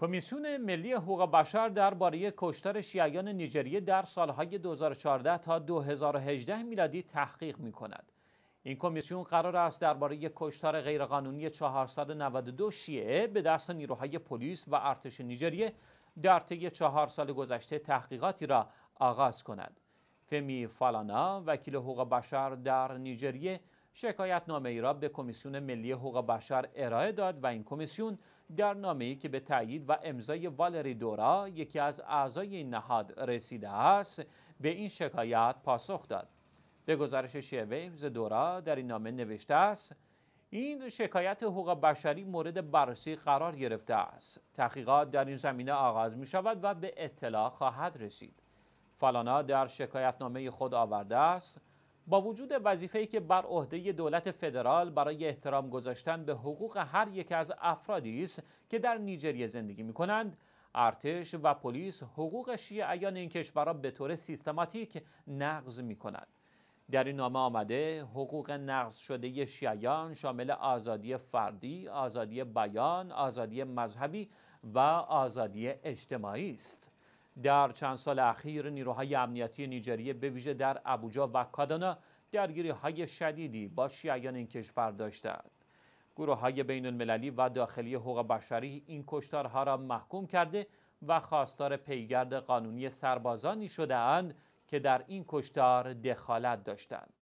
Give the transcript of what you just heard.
کمیسیون ملی حقوق بشر درباره کشتار شیعیان نیجریه در سالهای 2014 تا 2018 میلادی تحقیق می کند. این کمیسیون قرار است درباره کشتار غیرقانونی 492 شیعه به دست نیروهای پلیس و ارتش نیجریه در طی چهار سال گذشته تحقیقاتی را آغاز کند. فمی فالانا وکیل حقوق بشر در نیجریه شکایت نامه ای را به کمیسیون ملی حقوق بشر ارائه داد و این کمیسیون در نامه ای که به تایید و امضای والری دورا یکی از اعضای این نهاد رسیده است به این شکایت پاسخ داد به گزارش شیویوز دورا در این نامه نوشته است این شکایت حقوق بشری مورد بررسی قرار گرفته است تحقیقات در این زمینه آغاز می شود و به اطلاع خواهد رسید فلانا در شکایت نامه خود آورده است با وجود وظیفه‌ای که بر عهده دولت فدرال برای احترام گذاشتن به حقوق هر یک از افرادی است که در نیجریه زندگی می‌کنند ارتش و پلیس حقوق شیعیان این کشور را به طور سیستماتیک نقض می‌کنند در این نامه آمده حقوق نقض شده شیعیان شامل آزادی فردی، آزادی بیان، آزادی مذهبی و آزادی اجتماعی است. در چند سال اخیر نیروهای امنیتی نیجریه به ویژه در ابوجا و کادانا درگیری های شدیدی با شیعیان این کشور داشتند گروه های بین المللی و داخلی حقوق بشری این کشتارها را محکوم کرده و خواستار پیگرد قانونی سربازانی اند که در این کشتار دخالت داشتند